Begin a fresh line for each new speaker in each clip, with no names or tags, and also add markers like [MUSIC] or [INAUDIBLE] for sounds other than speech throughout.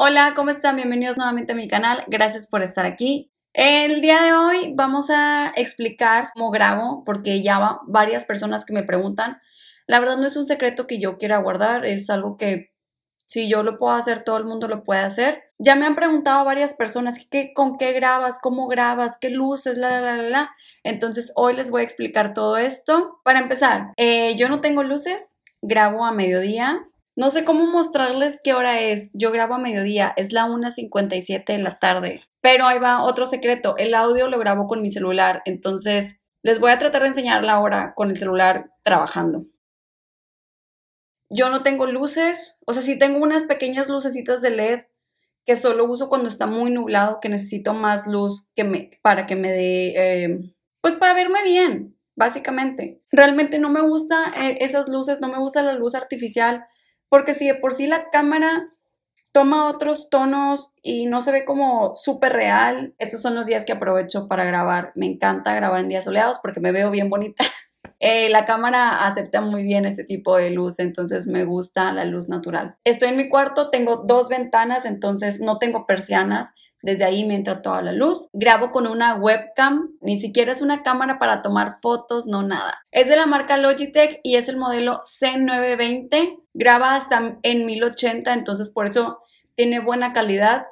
Hola, ¿cómo están? Bienvenidos nuevamente a mi canal. Gracias por estar aquí. El día de hoy vamos a explicar cómo grabo, porque ya va varias personas que me preguntan. La verdad no es un secreto que yo quiera guardar, es algo que si yo lo puedo hacer, todo el mundo lo puede hacer. Ya me han preguntado varias personas ¿qué, con qué grabas, cómo grabas, qué luces, la, la, la, la. Entonces hoy les voy a explicar todo esto. Para empezar, eh, yo no tengo luces, grabo a mediodía no sé cómo mostrarles qué hora es. Yo grabo a mediodía, es la 1.57 de la tarde. Pero ahí va otro secreto, el audio lo grabo con mi celular, entonces les voy a tratar de enseñar la hora con el celular trabajando. Yo no tengo luces, o sea, sí tengo unas pequeñas lucecitas de LED que solo uso cuando está muy nublado, que necesito más luz que me, para que me dé, em, pues para verme bien, básicamente. Realmente no me gusta eh, esas luces, no me gusta la luz artificial. Porque si de por sí la cámara toma otros tonos y no se ve como súper real, estos son los días que aprovecho para grabar. Me encanta grabar en días soleados porque me veo bien bonita. [LAUGHS] Eh, la cámara acepta muy bien este tipo de luz, entonces me gusta la luz natural. Estoy en mi cuarto, tengo dos ventanas, entonces no tengo persianas. Desde ahí me entra toda la luz. Grabo con una webcam, ni siquiera es una cámara para tomar fotos, no nada. Es de la marca Logitech y es el modelo C920. Graba hasta en 1080, entonces por eso tiene buena calidad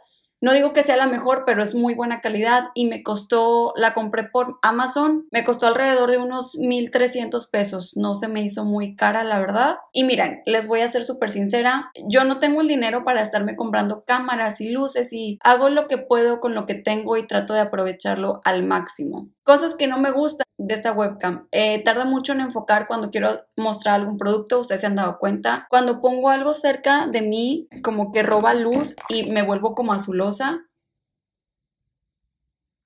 no digo que sea la mejor, pero es muy buena calidad y me costó, la compré por Amazon, me costó alrededor de unos 1.300 pesos, no se me hizo muy cara, la verdad. Y miren, les voy a ser súper sincera, yo no tengo el dinero para estarme comprando cámaras y luces y hago lo que puedo con lo que tengo y trato de aprovecharlo al máximo. Cosas que no me gustan de esta webcam. Eh, tarda mucho en enfocar cuando quiero mostrar algún producto, ustedes se han dado cuenta. Cuando pongo algo cerca de mí, como que roba luz y me vuelvo como azul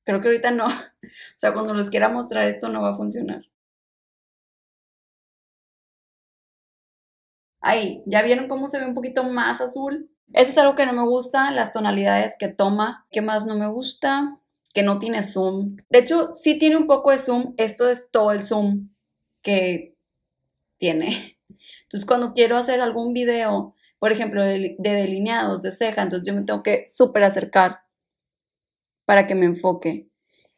Creo que ahorita no. [LAUGHS] O sea, cuando les quiera mostrar esto no va a funcionar. Ahí, ¿ya vieron cómo se ve un poquito más azul? Eso es algo que no me gusta, las tonalidades que toma. ¿Qué más no me gusta? Que no tiene zoom. De hecho, sí tiene un poco de zoom. Esto es todo el zoom que tiene. [LAUGHS] Entonces, cuando quiero hacer algún video por ejemplo, de, delineados, de ceja, entonces yo me tengo que súper acercar para que me enfoque.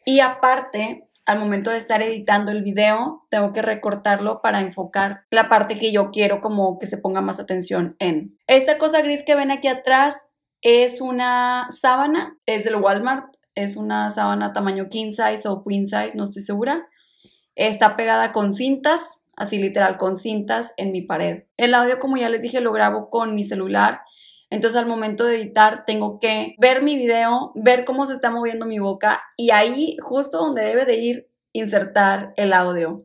Y aparte, al momento de estar editando el video, tengo que recortarlo para enfocar la parte que yo quiero como que se ponga más atención en. Esta cosa gris que ven aquí atrás es una sábana, es del Walmart, es una sábana tamaño king size o queen size, no estoy segura. Está pegada con cintas así literal, con cintas en mi pared. El audio, como ya les dije, lo grabo con mi celular. Entonces al momento de editar tengo que ver mi video, ver cómo se está moviendo mi boca y ahí justo donde debe de ir insertar el audio.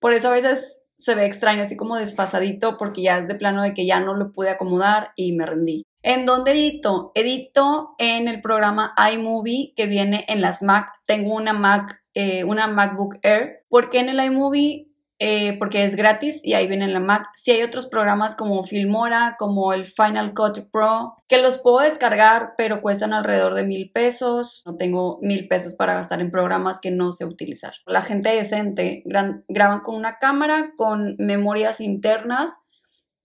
Por eso a veces se ve extraño, así como desfasadito, porque ya es de plano de que ya no lo pude acomodar y me rendí. ¿En dónde edito? Edito en el programa iMovie que viene en las Mac. Tengo una Mac, eh, una MacBook Air, porque en el iMovie eh, porque es gratis y ahí viene la Mac. Si hay otros programas como Filmora, como el Final Cut Pro, que los puedo descargar, pero cuestan alrededor de mil pesos. No tengo mil pesos para gastar en programas que no sé utilizar. La gente decente gran, graban con una cámara, con memorias internas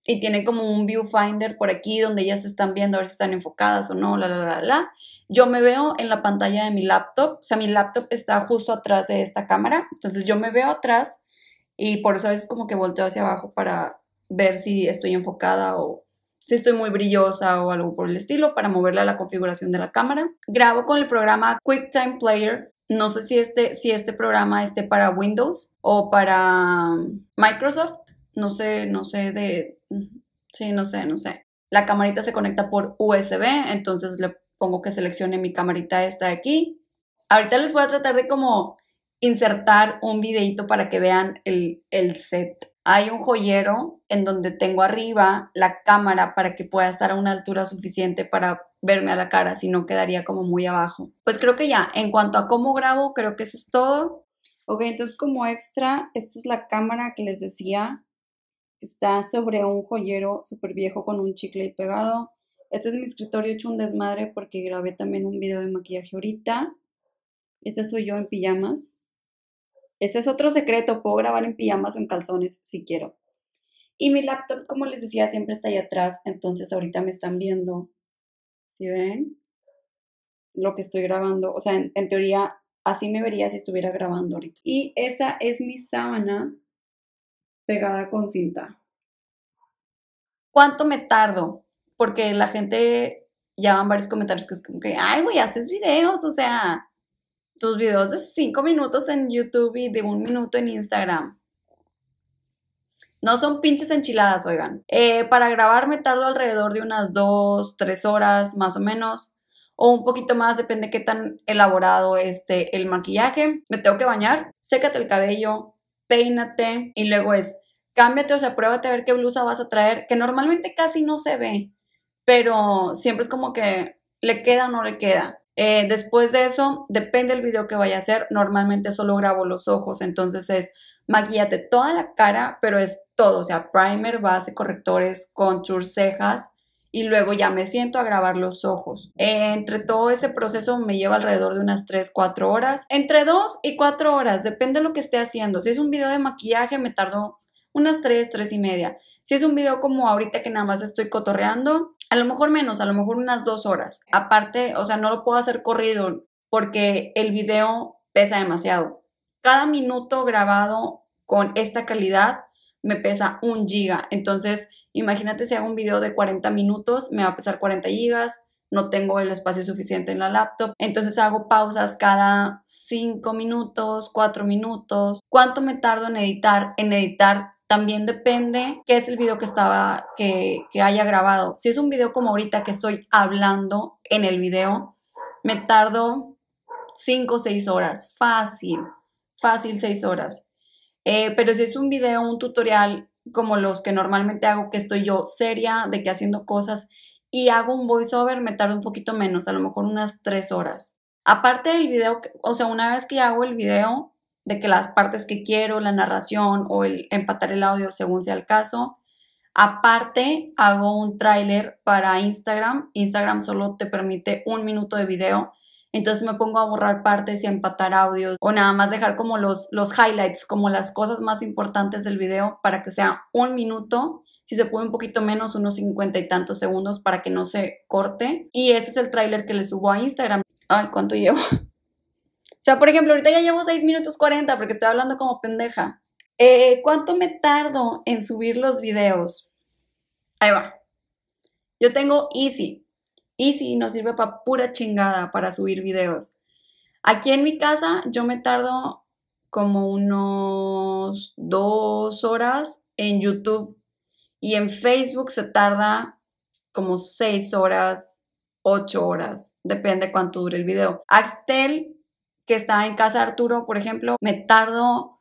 y tienen como un viewfinder por aquí donde ya se están viendo a ver si están enfocadas o no, la, la, la, la. Yo me veo en la pantalla de mi laptop, o sea, mi laptop está justo atrás de esta cámara, entonces yo me veo atrás y por eso a veces como que volteo hacia abajo para ver si estoy enfocada o si estoy muy brillosa o algo por el estilo, para moverla a la configuración de la cámara. Grabo con el programa QuickTime Player. No sé si este, si este programa esté para Windows o para um, Microsoft. No sé, no sé de... Sí, no sé, no sé. La camarita se conecta por USB, entonces le pongo que seleccione mi camarita esta de aquí. Ahorita les voy a tratar de como insertar un videito para que vean el, set. Hay un joyero en donde tengo arriba la cámara para que pueda estar a una altura suficiente para verme a la cara, si no quedaría como muy abajo. Pues creo que ya, en cuanto a cómo grabo, creo que eso es todo. Ok, entonces como extra, esta es la cámara que les decía, está sobre un joyero súper viejo con un chicle pegado. Este es mi escritorio hecho un desmadre porque grabé también un video de maquillaje ahorita. Este soy yo en pijamas. Ese es otro secreto, puedo grabar en pijamas o en calzones si quiero. Y mi laptop, como les decía, siempre está ahí atrás, entonces ahorita me están viendo, ¿sí ven? Lo que estoy grabando, o sea, en, teoría así me vería si estuviera grabando ahorita. Y esa es mi sábana pegada con cinta. ¿Cuánto me tardo? Porque la gente ya van varios comentarios que es como que, ay, güey, haces videos, o sea, tus videos de 5 minutos en YouTube y de un minuto en Instagram. No son pinches enchiladas, oigan. Eh, para grabar me tardo alrededor de unas 2, 3 horas más o menos. O un poquito más, depende qué tan elaborado esté el maquillaje. Me tengo que bañar, sécate el cabello, peínate y luego es cámbiate, o sea, pruébate a ver qué blusa vas a traer, que normalmente casi no se ve, pero siempre es como que le queda o no le queda. Eh, después de eso, depende del video que vaya a hacer, normalmente solo grabo los ojos, entonces es maquillate toda la cara, pero es todo, o sea, primer, base, correctores, contour, cejas, y luego ya me siento a grabar los ojos. entre todo ese proceso me lleva alrededor de unas 3, 4 horas, entre 2 y 4 horas, depende de lo que esté haciendo. Si es un video de maquillaje, me tardo unas 3, 3 y media. Si es un video como ahorita que nada más estoy cotorreando, a lo mejor menos, a lo mejor unas dos horas. Aparte, o sea, no lo puedo hacer corrido porque el video pesa demasiado. Cada minuto grabado con esta calidad me pesa un giga. Entonces, imagínate si hago un video de 40 minutos, me va a pesar 40 gigas, no tengo el espacio suficiente en la laptop. Entonces hago pausas cada 5 minutos, 4 minutos. ¿Cuánto me tardo en editar? En editar también depende qué es el video que estaba, que, haya grabado. Si es un video como ahorita que estoy hablando en el video, me tardo 5 o 6 horas, fácil, fácil 6 horas. Eh, pero si es un video, un tutorial como los que normalmente hago, que estoy yo seria, de que haciendo cosas y hago un voiceover, me tardo un poquito menos, a lo mejor unas 3 horas. Aparte del video, o sea, una vez que hago el video, de que las partes que quiero, la narración o el empatar el audio según sea el caso. Aparte, hago un tráiler para Instagram. Instagram solo te permite un minuto de video. Entonces me pongo a borrar partes y a empatar audios o nada más dejar como los, los highlights, como las cosas más importantes del video para que sea un minuto si se puede un poquito menos, unos cincuenta y tantos segundos para que no se corte. Y ese es el tráiler que le subo a Instagram. Ay, ¿cuánto llevo? O sea, por ejemplo, ahorita ya llevo 6 minutos 40 porque estoy hablando como pendeja. Eh, ¿Cuánto me tardo en subir los videos? Ahí va. Yo tengo Easy. Easy nos sirve para pura chingada para subir videos. Aquí en mi casa yo me tardo como unos dos horas en YouTube y en Facebook se tarda como seis horas, ocho horas, depende cuánto dure el video. Axtel que está en casa Arturo, por ejemplo, me tardo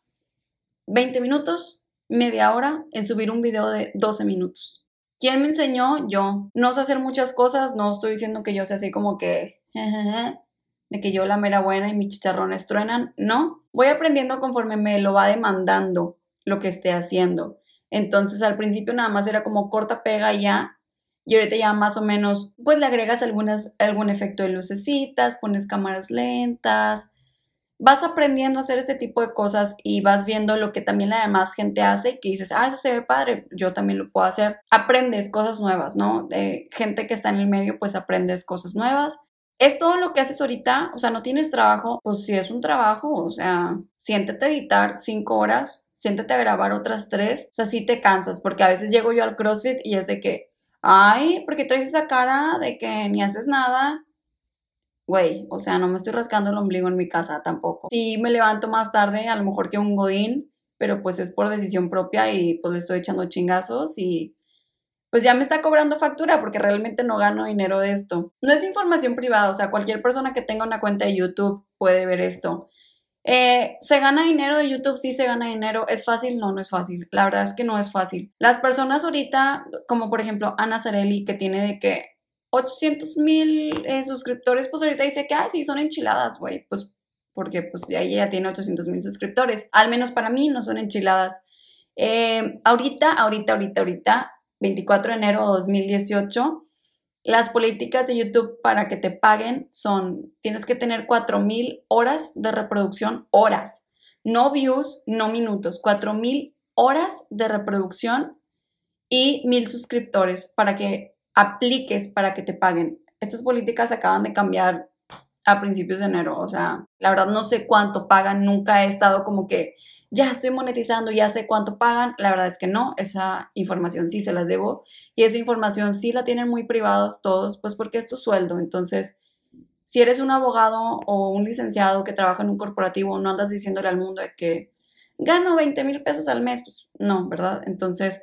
20 minutos, media hora en subir un video de 12 minutos. ¿Quién me enseñó? Yo. No sé hacer muchas cosas, no estoy diciendo que yo sea así como que... [LAUGHS] de que yo la mera buena y mis chicharrones truenan, no. Voy aprendiendo conforme me lo va demandando lo que esté haciendo. Entonces al principio nada más era como corta, pega y ya. Y ahorita ya más o menos, pues le agregas algunas, algún efecto de lucecitas, pones cámaras lentas, vas aprendiendo a hacer este tipo de cosas y vas viendo lo que también la demás gente hace y que dices, ah, eso se ve padre, yo también lo puedo hacer. Aprendes cosas nuevas, ¿no? De gente que está en el medio, pues aprendes cosas nuevas. Es todo lo que haces ahorita, o sea, no tienes trabajo, pues si es un trabajo, o sea, siéntete a editar cinco horas, siéntete a grabar otras tres, o sea, sí te cansas, porque a veces llego yo al CrossFit y es de que, ay, porque traes esa cara de que ni haces nada, güey, o sea, no me estoy rascando el ombligo en mi casa tampoco. Sí me levanto más tarde, a lo mejor que un godín, pero pues es por decisión propia y pues le estoy echando chingazos y pues ya me está cobrando factura porque realmente no gano dinero de esto. No es información privada, o sea, cualquier persona que tenga una cuenta de YouTube puede ver esto. Eh, ¿Se gana dinero de YouTube? Sí, se gana dinero. ¿Es fácil? No, no es fácil. La verdad es que no es fácil. Las personas ahorita, como por ejemplo Ana Zarelli, que tiene de que 800 mil eh, suscriptores, pues ahorita dice que, ah, sí, son enchiladas, güey, pues porque pues ya ella tiene 800 mil suscriptores, al menos para mí no son enchiladas. Eh, ahorita, ahorita, ahorita, ahorita, 24 de enero de 2018, las políticas de YouTube para que te paguen son, tienes que tener 4.000 horas de reproducción, horas, no views, no minutos, 4.000 horas de reproducción y mil suscriptores para que apliques para que te paguen. Estas políticas acaban de cambiar a principios de enero, o sea, la verdad no sé cuánto pagan, nunca he estado como que ya estoy monetizando, ya sé cuánto pagan, la verdad es que no, esa información sí se las debo y esa información sí la tienen muy privados todos, pues porque es tu sueldo, entonces si eres un abogado o un licenciado que trabaja en un corporativo, no andas diciéndole al mundo de que gano 20 mil pesos al mes, pues no, ¿verdad? Entonces,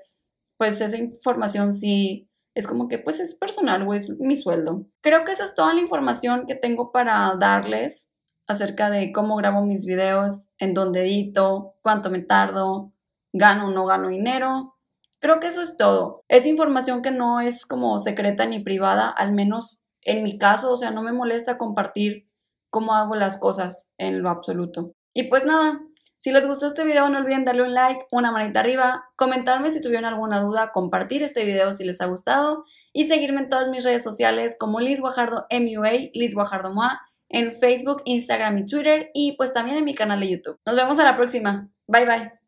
pues esa información sí es como que pues es personal o es mi sueldo. Creo que esa es toda la información que tengo para darles acerca de cómo grabo mis videos, en dónde edito, cuánto me tardo, gano o no gano dinero. Creo que eso es todo. Es información que no es como secreta ni privada, al menos en mi caso, o sea, no me molesta compartir cómo hago las cosas en lo absoluto. Y pues nada, si les gustó este video no olviden darle un like, una manita arriba, comentarme si tuvieron alguna duda, compartir este video si les ha gustado y seguirme en todas mis redes sociales como Liz Guajardo MUA, Liz Guajardo MOA, en Facebook, Instagram y Twitter y pues también en mi canal de YouTube. Nos vemos a la próxima. Bye bye.